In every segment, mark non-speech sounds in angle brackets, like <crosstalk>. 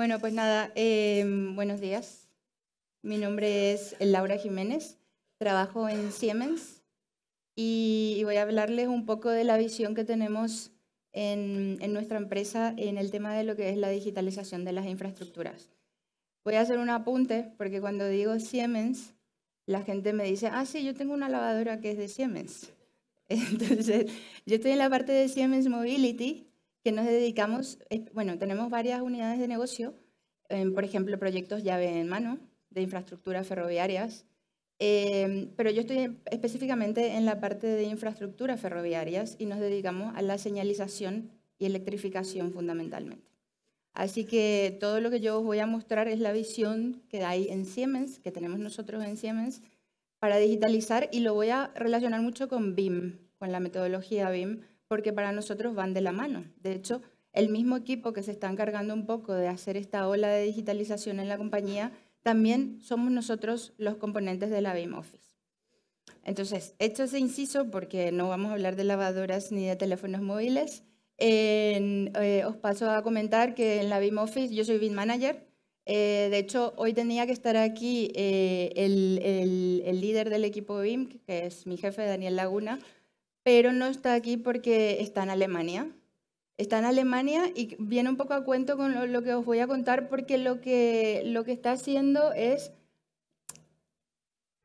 Bueno, pues nada, em, buenos días. Mi nombre es Laura Jiménez, trabajo en Siemens y voy a hablarles un poco de la visión que tenemos en, en, nuestra empresa en el tema de lo que es la digitalización de las infraestructuras. Voy a hacer un apunte porque cuando digo Siemens, la gente me dice, ah, sí, yo tengo una lavadora que es de Siemens. <laughs> Entonces, yo estoy en la parte de Siemens Mobility, que nos dedicamos, bueno, tenemos varias unidades de negocio, por ejemplo, proyectos llave en mano de infraestructuras ferroviarias, eh, pero yo estoy específicamente en la parte de infraestructuras ferroviarias y nos dedicamos a la señalización y electrificación fundamentalmente. Así que todo lo que yo os voy a mostrar es la visión que hay en Siemens, que tenemos nosotros en Siemens, para digitalizar y lo voy a relacionar mucho con BIM, con la metodología BIM, porque para nosotros van de la mano. De hecho, el mismo equipo que se está encargando un poco de hacer esta ola de digitalización en la compañía, también somos nosotros los componentes de la BIM Office. Entonces, hecho ese inciso, porque no vamos a hablar de lavadoras ni de teléfonos móviles, eh, os paso a comentar que en la BIM Office yo soy BIM Manager. Eh, de hecho, hoy tenía que estar aquí eh, el, el líder del equipo BIM, que es mi jefe, Daniel Laguna, pero no está aquí porque está en Alemania. Está en Alemania y viene un poco a cuento con lo, que os voy a contar porque lo que, lo que está haciendo es...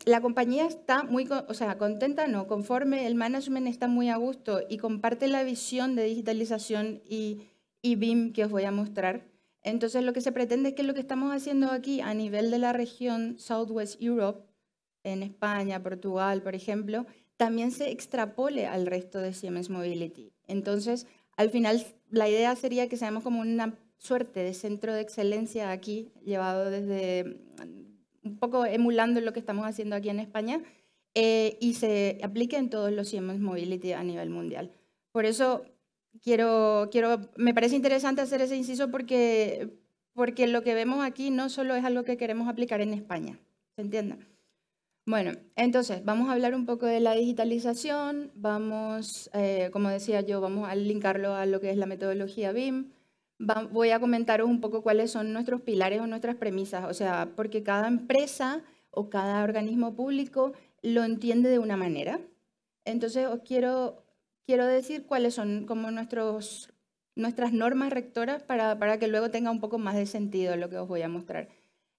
La compañía está muy, o sea, contenta, no, conforme, el management está muy a gusto y comparte la visión de digitalización y, y BIM que os voy a mostrar. Entonces, lo que se pretende es que lo que estamos haciendo aquí a nivel de la región Southwest Europe, en España, Portugal, por ejemplo, también se extrapole al resto de Siemens Mobility. Entonces, al final, la idea sería que seamos como una suerte de centro de excelencia aquí, llevado desde mm, un poco emulando lo que estamos haciendo aquí en España, eh, y se aplique en todos los Siemens Mobility a nivel mundial. Por eso quiero, quiero, me parece interesante hacer ese inciso porque, porque lo que vemos aquí no solo es algo que queremos aplicar en España, ¿se entiende? Bueno, entonces vamos a hablar un poco de la digitalización, vamos, eh, como decía yo, vamos a linkarlo a lo que es la metodología BIM. voy a comentaros un poco cuáles son nuestros pilares o nuestras premisas, o sea, porque cada empresa o cada organismo público lo entiende de una manera. Entonces os quiero, decir cuáles son como nuestras normas rectoras para que luego tenga un poco más de sentido lo que os voy a mostrar.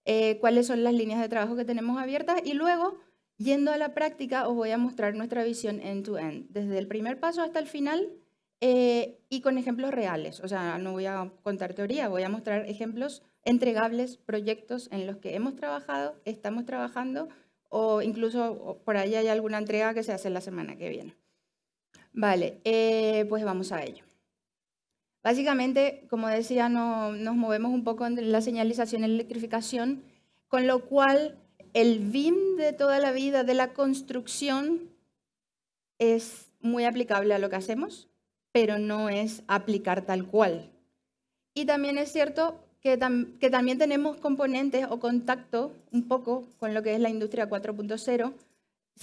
Eh, cuáles son las líneas de trabajo que tenemos abiertas y luego, yendo a la práctica, os voy a mostrar nuestra visión end-to-end, desde el primer paso hasta el final eh, y con ejemplos reales. O sea, no voy a contar teoría, voy a mostrar ejemplos entregables, proyectos en los que hemos trabajado, estamos trabajando o incluso por ahí hay alguna entrega que se hace la semana que viene. Vale, eh, pues vamos a ello. Básicamente, como decía, nos movemos un poco en la señalización y la electrificación, con lo cual el BIM de toda la vida de la construcción es muy aplicable a lo que hacemos, pero no es aplicar tal cual. Y también es cierto que, también tenemos componentes o contacto un poco con lo que es la industria 4.0,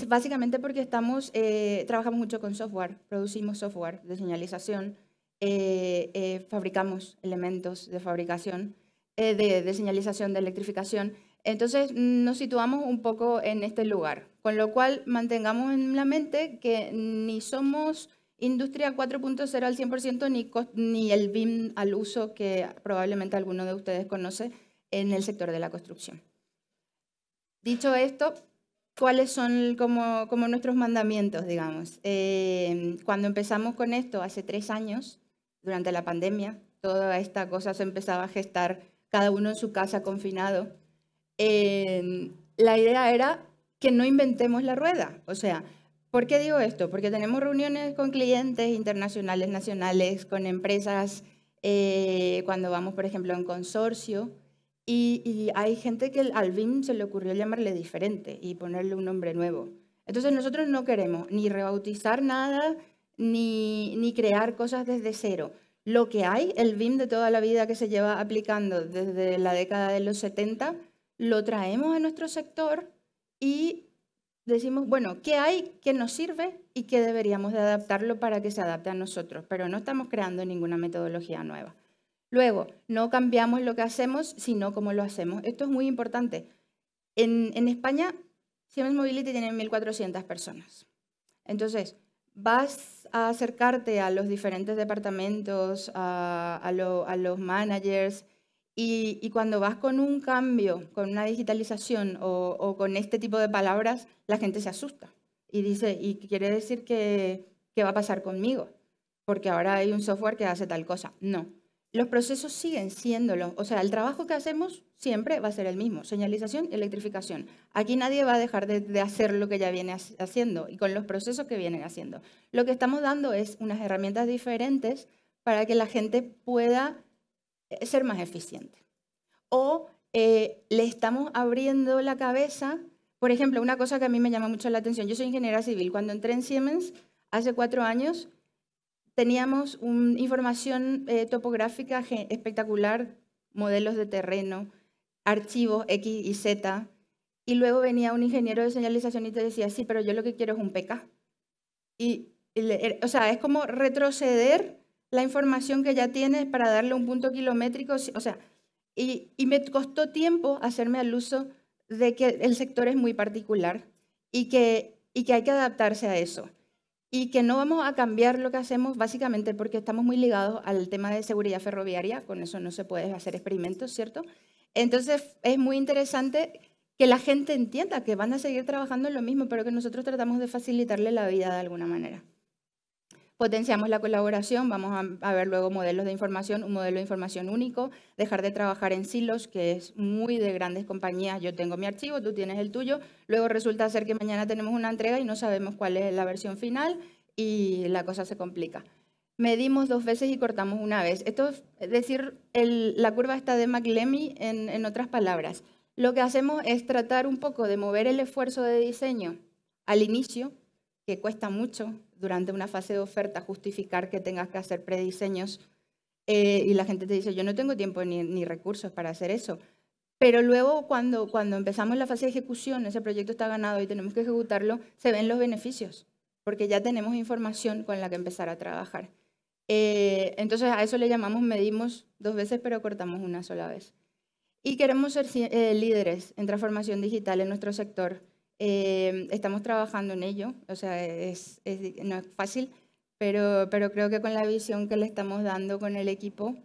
básicamente porque estamos, eh, trabajamos mucho con software, producimos software de señalización, eh, eh, fabricamos elementos de fabricación, eh, de, señalización, de electrificación. Entonces nos situamos un poco en este lugar, con lo cual mantengamos en la mente que ni somos industria 4.0 al 100% ni, ni el BIM al uso que probablemente alguno de ustedes conoce en el sector de la construcción. Dicho esto, cuáles son como, nuestros mandamientos, digamos. cuando empezamos con esto hace tres años, durante la pandemia. Toda esta cosa se empezaba a gestar cada uno en su casa confinado. Em, la idea era que no inventemos la rueda. O sea, ¿por qué digo esto? Porque tenemos reuniones con clientes internacionales, nacionales, con empresas, eh, cuando vamos, por ejemplo, en consorcio. Y, hay gente que al BIM se le ocurrió llamarle diferente y ponerle un nombre nuevo. Entonces nosotros no queremos ni rebautizar nada, ni, crear cosas desde cero. Lo que hay, el BIM de toda la vida que se lleva aplicando desde la década de los 70, lo traemos a nuestro sector y decimos, bueno, ¿qué hay que nos sirve y qué deberíamos de adaptarlo para que se adapte a nosotros? Pero no estamos creando ninguna metodología nueva. Luego, no cambiamos lo que hacemos, sino cómo lo hacemos. Esto es muy importante. En, en España, Siemens Mobility tiene 1.400 personas. Entonces, vas a acercarte a los diferentes departamentos, a, los managers, y, cuando vas con un cambio, con una digitalización o, con este tipo de palabras, la gente se asusta y dice, y quiere decir que, ¿qué va a pasar conmigo? Porque ahora hay un software que hace tal cosa. No, los procesos siguen siéndolo. O sea, el trabajo que hacemos siempre va a ser el mismo, señalización, y electrificación. Aquí nadie va a dejar de, hacer lo que ya viene haciendo y con los procesos que vienen haciendo. Lo que estamos dando es unas herramientas diferentes para que la gente pueda eh, ser más eficiente. O eh, le estamos abriendo la cabeza, por ejemplo, una cosa que a mí me llama mucho la atención, yo soy ingeniera civil, cuando entré en Siemens hace cuatro años, teníamos información eh, topográfica espectacular, modelos de terreno, archivos X y Z, y luego venía un ingeniero de señalización y te decía, sí, pero yo lo que quiero es un PK. Y, er, o sea, es como retroceder la información que ya tienes para darle un punto kilométrico, o sea, y, y me costó tiempo hacerme al uso de que el sector es muy particular y que, y que hay que adaptarse a eso. Y que no vamos a cambiar lo que hacemos básicamente porque estamos muy ligados al tema de seguridad ferroviaria, con eso no se puede hacer experimentos, ¿cierto? Entonces es muy interesante que la gente entienda que van a seguir trabajando en lo mismo, pero que nosotros tratamos de facilitarle la vida de alguna manera. Potenciamos la colaboración, vamos a ver luego modelos de información, un modelo de información único, dejar de trabajar en silos, que es muy de grandes compañías, yo tengo mi archivo, tú tienes el tuyo, luego resulta ser que mañana tenemos una entrega y no sabemos cuál es la versión final y la cosa se complica medimos dos veces y cortamos una vez. Esto es decir, la curva está de McLemmy en, otras palabras. Lo que hacemos es tratar un poco de mover el esfuerzo de diseño al inicio, que cuesta mucho durante una fase de oferta justificar que tengas que hacer prediseños eh, y la gente te dice, yo no tengo tiempo ni, ni, recursos para hacer eso. Pero luego cuando, cuando empezamos la fase de ejecución, ese proyecto está ganado y tenemos que ejecutarlo, se ven los beneficios, porque ya tenemos información con la que empezar a trabajar. Eh, entonces a eso le llamamos medimos dos veces pero cortamos una sola vez. Y queremos ser eh, líderes en transformación digital en nuestro sector. Eh, estamos trabajando en ello, o sea, no es fácil, pero, pero creo que con la visión que le estamos dando con el equipo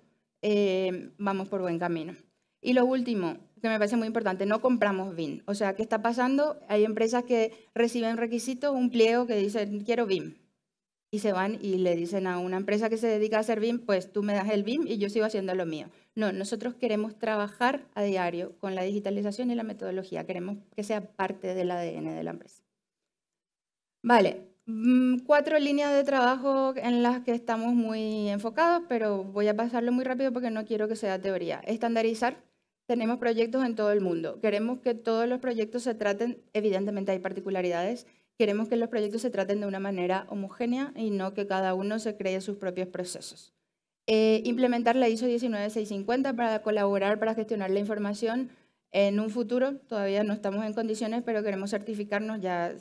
vamos por buen camino. Y lo último, que me parece muy importante, no compramos BIM. O sea, ¿qué está pasando? Hay empresas que reciben requisitos, un pliego que dice quiero BIM y se van y le dicen a una empresa que se dedica a hacer BIM, pues tú me das el BIM y yo sigo haciendo lo mío. No, nosotros queremos trabajar a diario con la digitalización y la metodología, queremos que sea parte del ADN de la empresa. Vale, mm, cuatro líneas de trabajo en las que estamos muy enfocados, pero voy a pasarlo muy rápido porque no quiero que sea teoría. Estandarizar. Tenemos proyectos en todo el mundo. Queremos que todos los proyectos se traten, evidentemente hay particularidades, Queremos que los proyectos se traten de una manera homogénea y no que cada uno se cree sus propios procesos. Eh, implementar la ISO 19650 para colaborar, para gestionar la información en un futuro. Todavía no estamos en condiciones, pero queremos certificarnos. Ya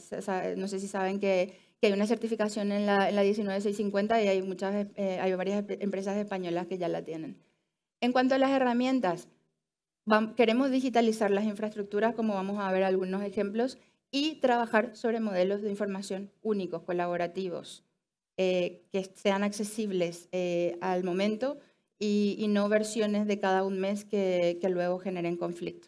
no sé si saben que, hay una certificación en la, en 19650 y hay, muchas, eh, hay varias empresas españolas que ya la tienen. En cuanto a las herramientas, queremos digitalizar las infraestructuras, como vamos a ver algunos ejemplos, y trabajar sobre modelos de información únicos, colaborativos, eh, que sean accesibles eh, al momento y, no versiones de cada un mes que, luego generen conflicto.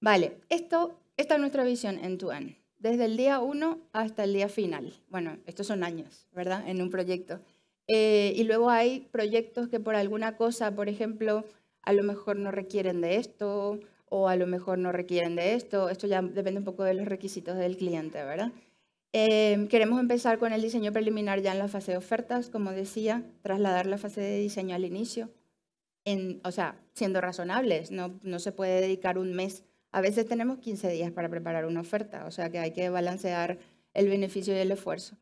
Vale, esto, esta es nuestra visión en Tuan, desde el día 1 hasta el día final. Bueno, estos son años, ¿verdad? En un proyecto. Eh, y luego hay proyectos que por alguna cosa, por ejemplo, a lo mejor no requieren de esto o a lo mejor no requieren de esto. Esto ya depende un poco de los requisitos del cliente, ¿verdad? Em, queremos empezar con el diseño preliminar ya en la fase de ofertas, como decía, trasladar la fase de diseño al inicio, o sea, siendo razonables, no, no se puede dedicar un mes. A veces tenemos 15 días para preparar una oferta, o sea que hay que balancear el beneficio y el esfuerzo.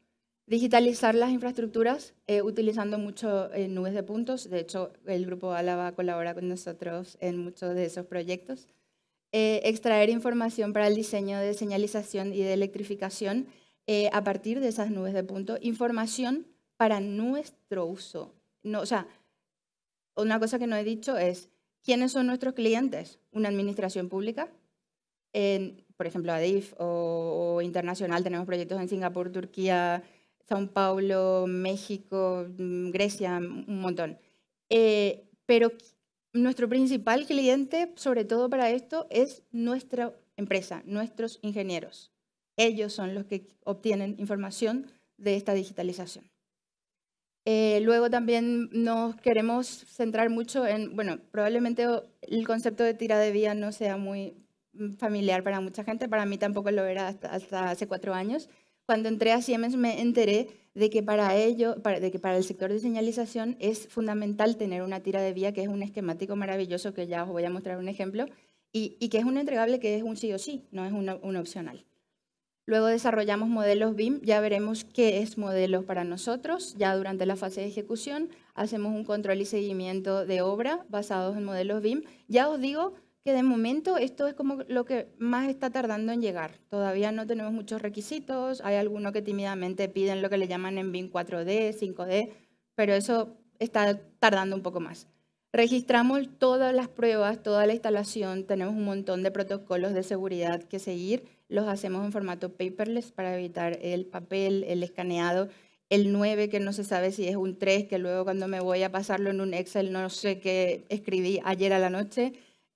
Digitalizar las infraestructuras eh, utilizando mucho eh, nubes de puntos. De hecho, el grupo Álava colabora con nosotros en muchos de esos proyectos. Eh, extraer información para el diseño de señalización y de electrificación a partir de esas nubes de puntos. Información para nuestro uso. o sea, una cosa que no he dicho es, ¿quiénes son nuestros clientes? Una administración pública, por ejemplo, ADIF o internacional. Tenemos proyectos en Singapur, Turquía, Sao Paulo, México, mm, Grecia, un montón. Eh, pero nuestro principal cliente, sobre todo para esto, es nuestra empresa, nuestros ingenieros. Ellos son los que obtienen información de esta digitalización. Eh, luego también nos queremos centrar mucho en, bueno, probablemente el concepto de tira de vía no sea muy mm, familiar para mucha gente, para mí tampoco lo era hasta hace cuatro años, cuando entré a Siemens me enteré de que para ello, de que para el sector de señalización es fundamental tener una tira de vía que es un esquemático maravilloso que ya os voy a mostrar un ejemplo y, que es un entregable que es un sí o sí, no es un, un opcional. Luego desarrollamos modelos BIM, ya veremos qué es modelos para nosotros, ya durante la fase de ejecución hacemos un control y seguimiento de obra basados en modelos BIM. Ya os digo que de momento esto es como lo que más está tardando en llegar. Todavía no tenemos muchos requisitos, hay algunos que tímidamente piden lo que le llaman en BIM 4D, 5D, pero eso está tardando un poco más. Registramos todas las pruebas, toda la instalación, tenemos un montón de protocolos de seguridad que seguir, los hacemos en formato paperless para evitar el papel, el escaneado, el 9 que no se sabe si es un 3, que luego cuando me voy a pasarlo en un Excel no sé qué escribí ayer a la noche.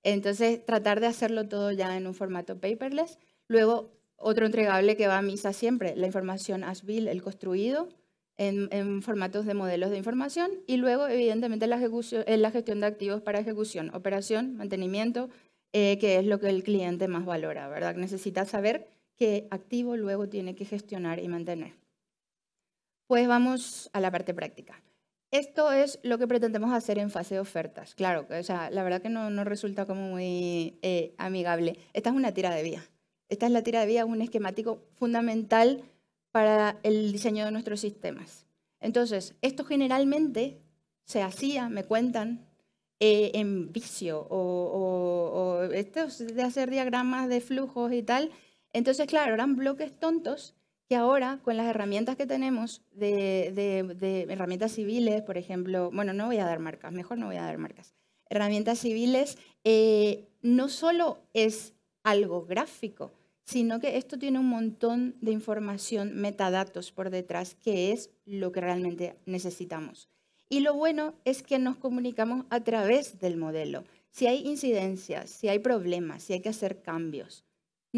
Entonces, tratar de hacerlo todo ya en un formato paperless. Luego, otro entregable que va a misa siempre, la información as-built, el construido, en, formatos de modelos de información. Y luego, evidentemente, la, eh, la gestión de activos para ejecución, operación, mantenimiento, eh, que es lo que el cliente más valora, ¿verdad? Necesita saber qué activo luego tiene que gestionar y mantener. Pues vamos a la parte práctica. Esto es lo que pretendemos hacer en fase de ofertas. Claro, o sea, la verdad que no, resulta como muy eh, amigable. Esta es una tira de vía. Esta es la tira de vía, un esquemático fundamental para el diseño de nuestros sistemas. Entonces, esto generalmente se hacía, me cuentan, eh, en vicio o, o esto de hacer diagramas de flujos y tal. Entonces, claro, eran bloques tontos que ahora con las herramientas que tenemos de, herramientas civiles, por ejemplo, bueno, no voy a dar marcas, mejor no voy a dar marcas, herramientas civiles, eh, no solo es algo gráfico, sino que esto tiene un montón de información, metadatos por detrás, que es lo que realmente necesitamos. Y lo bueno es que nos comunicamos a través del modelo. Si hay incidencias, si hay problemas, si hay que hacer cambios,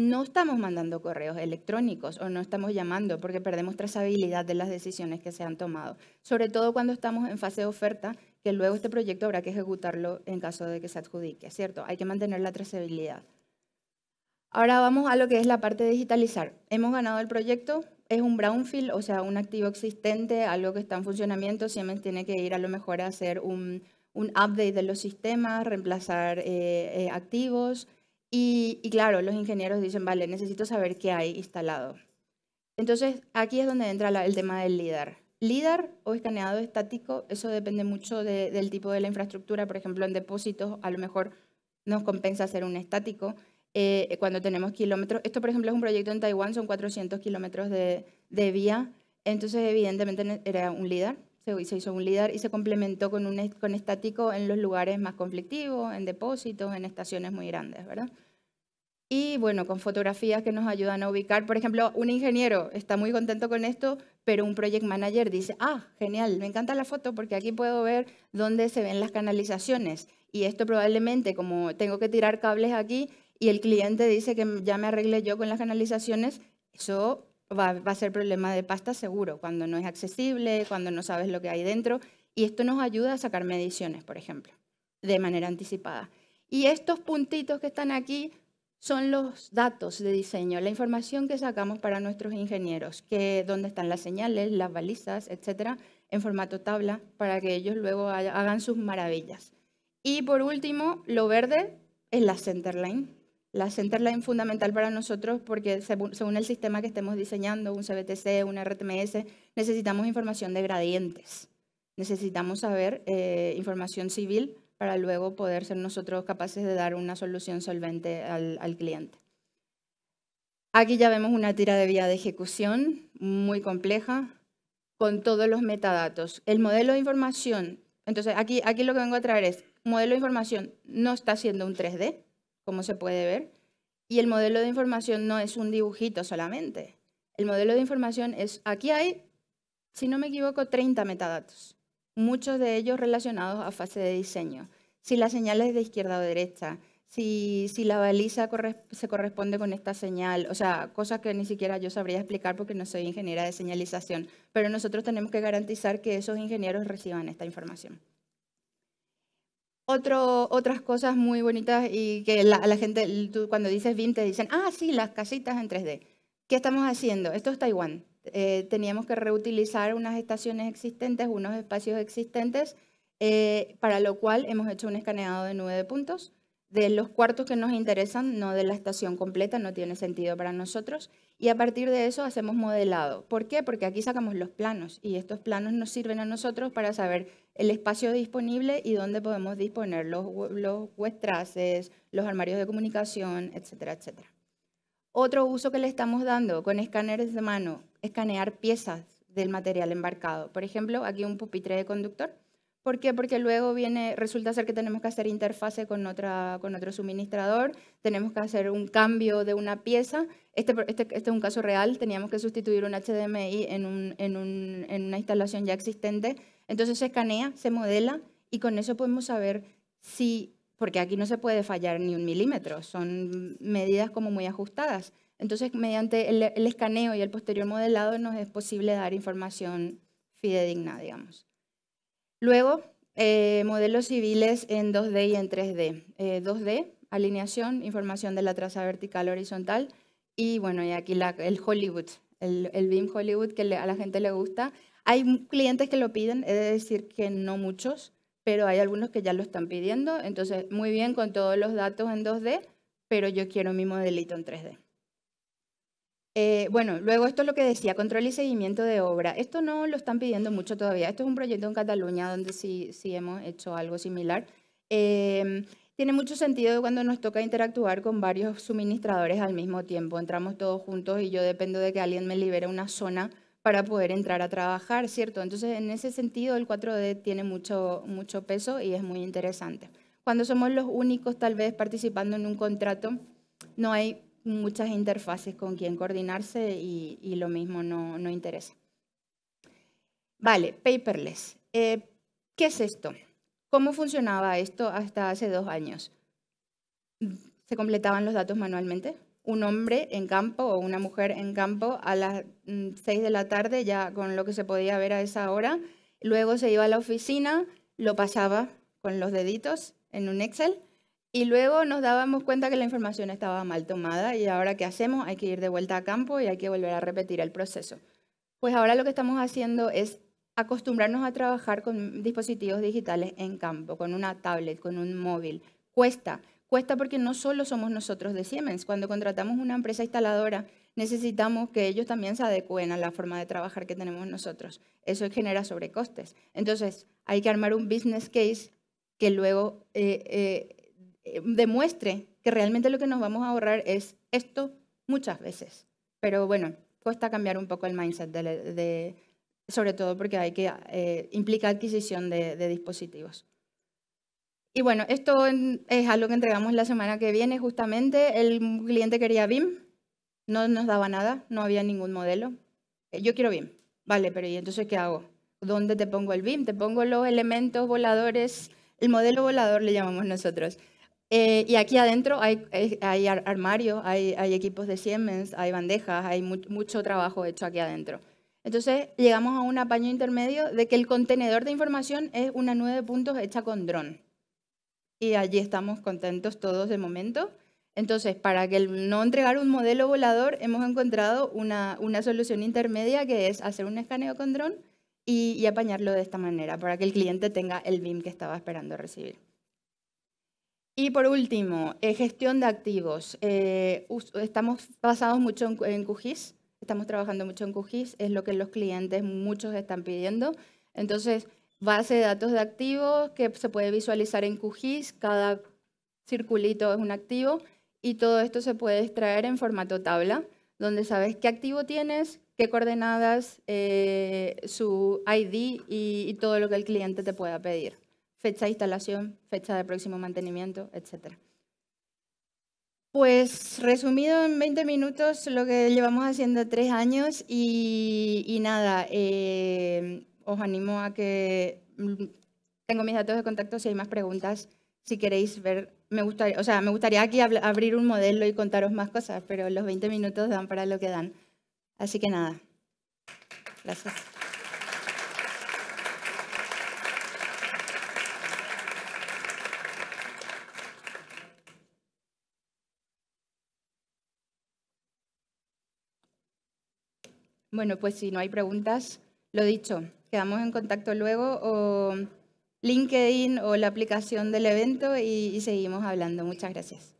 no estamos mandando correos electrónicos o no estamos llamando porque perdemos trazabilidad de las decisiones que se han tomado, sobre todo cuando estamos en fase de oferta, que luego este proyecto habrá que ejecutarlo en caso de que se adjudique, ¿cierto? Hay que mantener la trazabilidad. Ahora vamos a lo que es la parte de digitalizar. Hemos ganado el proyecto, es un brownfield, o sea, un activo existente, algo que está en funcionamiento, Siempre tiene que ir a lo mejor a hacer un, update de los sistemas, reemplazar eh, eh, activos, y, claro, los ingenieros dicen, vale, necesito saber qué hay instalado. Entonces, aquí es donde entra el tema del LIDAR. LIDAR o escaneado estático, eso depende mucho del tipo de la infraestructura. Por ejemplo, en depósitos a lo mejor nos compensa hacer un estático eh, cuando tenemos kilómetros. Esto, por ejemplo, es un proyecto en Taiwán, son 400 kilómetros de, de vía. Entonces, evidentemente, era un LIDAR se, hizo un líder y se complementó con, un, con estático en los lugares más conflictivos, en depósitos, en estaciones muy grandes, ¿verdad? Y bueno, con fotografías que nos ayudan a ubicar. Por ejemplo, un ingeniero está muy contento con esto, pero un project manager dice, ah, genial, me encanta la foto porque aquí puedo ver dónde se ven las canalizaciones. Y esto probablemente, como tengo que tirar cables aquí y el cliente dice que ya me arregle yo con las canalizaciones, eso va, a ser problema de pasta seguro, cuando no es accesible, cuando no sabes lo que hay dentro. Y esto nos ayuda a sacar mediciones, por ejemplo, de manera anticipada. Y estos puntitos que están aquí son los datos de diseño, la información que sacamos para nuestros ingenieros, que dónde están las señales, las balizas, etcétera, en formato tabla, para que ellos luego hagan sus maravillas. Y por último, lo verde es la centerline, la centerline es fundamental para nosotros porque según, el sistema que estemos diseñando, un CBTC, un RTMS, necesitamos información de gradientes. Necesitamos saber eh, información civil para luego poder ser nosotros capaces de dar una solución solvente al, cliente. Aquí ya vemos una tira de vía de ejecución muy compleja con todos los metadatos. El modelo de información, entonces aquí, aquí lo que vengo a traer es, modelo de información no está siendo un 3D, como se puede ver. Y el modelo de información no es un dibujito solamente. El modelo de información es, aquí hay, si no me equivoco, 30 metadatos, muchos de ellos relacionados a fase de diseño. Si la señal es de izquierda o derecha, si, la baliza se corresponde con esta señal, o sea, cosas que ni siquiera yo sabría explicar porque no soy ingeniera de señalización, pero nosotros tenemos que garantizar que esos ingenieros reciban esta información. Otro, otras cosas muy bonitas y que la, la gente, cuando dices BIM, te dicen, ah, sí, las casitas en 3D. ¿Qué estamos haciendo? Esto es Taiwán. Eh, teníamos que reutilizar unas estaciones existentes, unos espacios existentes, eh, para lo cual hemos hecho un escaneado de nueve puntos de los cuartos que nos interesan, no de la estación completa, no tiene sentido para nosotros. Y a partir de eso hacemos modelado. ¿Por qué? Porque aquí sacamos los planos y estos planos nos sirven a nosotros para saber el espacio disponible y dónde podemos disponer los, los los armarios de comunicación, etcétera, etcétera. Otro uso que le estamos dando con escáneres de mano, escanear piezas del material embarcado. Por ejemplo, aquí un pupitre de conductor ¿Por qué? Porque luego viene, resulta ser que tenemos que hacer interfase con, otra, con otro suministrador, tenemos que hacer un cambio de una pieza. Este, este, este es un caso real, teníamos que sustituir un HDMI en, un, en, un, en una instalación ya existente. Entonces se escanea, se modela y con eso podemos saber si, porque aquí no se puede fallar ni un milímetro, son medidas como muy ajustadas. Entonces, mediante el escaneo y el posterior modelado nos es posible dar información fidedigna, digamos. Luego, eh, modelos civiles en 2D y en 3D. 2D, eh, alineación, información de la traza vertical horizontal y bueno, y aquí el Hollywood, el, el, BIM Hollywood que a la gente le gusta. Hay clientes que lo piden, he de decir que no muchos, pero hay algunos que ya lo están pidiendo. Entonces, muy bien con todos los datos en 2D, pero yo quiero mi modelito en 3D. Eh, bueno, luego esto es lo que decía, control y seguimiento de obra. Esto no lo están pidiendo mucho todavía. Esto es un proyecto en Cataluña donde sí, sí hemos hecho algo similar. Eh, tiene mucho sentido cuando nos toca interactuar con varios suministradores al mismo tiempo. Entramos todos juntos y yo dependo de que alguien me libere una zona para poder entrar a trabajar, ¿cierto? Entonces, en ese sentido, el 4D tiene mucho, mucho peso y es muy interesante. Cuando somos los únicos, tal vez, participando en un contrato, no hay muchas interfaces con quien coordinarse y, lo mismo no, no, interesa. Vale, paperless. Eh, ¿Qué es esto? ¿Cómo funcionaba esto hasta hace dos años? Se completaban los datos manualmente. Un hombre en campo o una mujer en campo a las mm, seis de la tarde, ya con lo que se podía ver a esa hora. Luego se iba a la oficina, lo pasaba con los deditos en un Excel y luego nos dábamos cuenta que la información estaba mal tomada y ahora ¿qué hacemos? Hay que ir de vuelta a campo y hay que volver a repetir el proceso. Pues ahora lo que estamos haciendo es acostumbrarnos a trabajar con dispositivos digitales en campo, con una tablet, con un móvil. Cuesta, cuesta porque no solo somos nosotros de Siemens. Cuando contratamos una empresa instaladora, necesitamos que ellos también se adecuen a la forma de trabajar que tenemos nosotros. Eso genera sobrecostes. Entonces, hay que armar un business case que luego eh, eh, eh, demuestre que realmente lo que nos vamos a ahorrar es esto muchas veces. Pero bueno, cuesta cambiar un poco el mindset, de, sobre todo porque hay que, eh, implica adquisición de, de, dispositivos. Y bueno, esto es algo que entregamos la semana que viene justamente. El cliente quería BIM, no nos daba nada, no había ningún modelo. Eh, yo quiero BIM, vale, pero ¿y entonces qué hago? ¿Dónde te pongo el BIM? Te pongo los elementos voladores, el modelo volador le llamamos nosotros. Eh, y aquí adentro hay, hay armarios, hay, equipos de Siemens, hay bandejas, hay mucho trabajo hecho aquí adentro. Entonces llegamos a un apaño intermedio de que el contenedor de información es una nube de puntos hecha con dron. Y allí estamos contentos todos de momento. Entonces, para que no entregar un modelo volador, hemos encontrado una, solución intermedia que es hacer un escaneo con dron y apañarlo de esta manera, para que el cliente tenga el BIM que estaba esperando recibir. Y por último, eh, gestión de activos. Eh, estamos basados mucho en, QGIS, estamos trabajando mucho en QGIS, es lo que los clientes muchos están pidiendo. Entonces, base de datos de activos que se puede visualizar en QGIS, cada circulito es un activo y todo esto se puede extraer en formato tabla, donde sabes qué activo tienes, qué coordenadas, eh, su ID y todo lo que el cliente te pueda pedir fecha de instalación, fecha de próximo mantenimiento, etc. Pues resumido en 20 minutos lo que llevamos haciendo tres años y, nada, eh, os animo a que mm, tengo mis datos de contacto si hay más preguntas, si queréis ver, me gustaría, o sea, me gustaría aquí abrir un modelo y contaros más cosas, pero los 20 minutos dan para lo que dan. Así que nada. Gracias. Bueno, pues si no hay preguntas, lo dicho, quedamos en contacto luego o LinkedIn o la aplicación del evento y, seguimos hablando. Muchas gracias.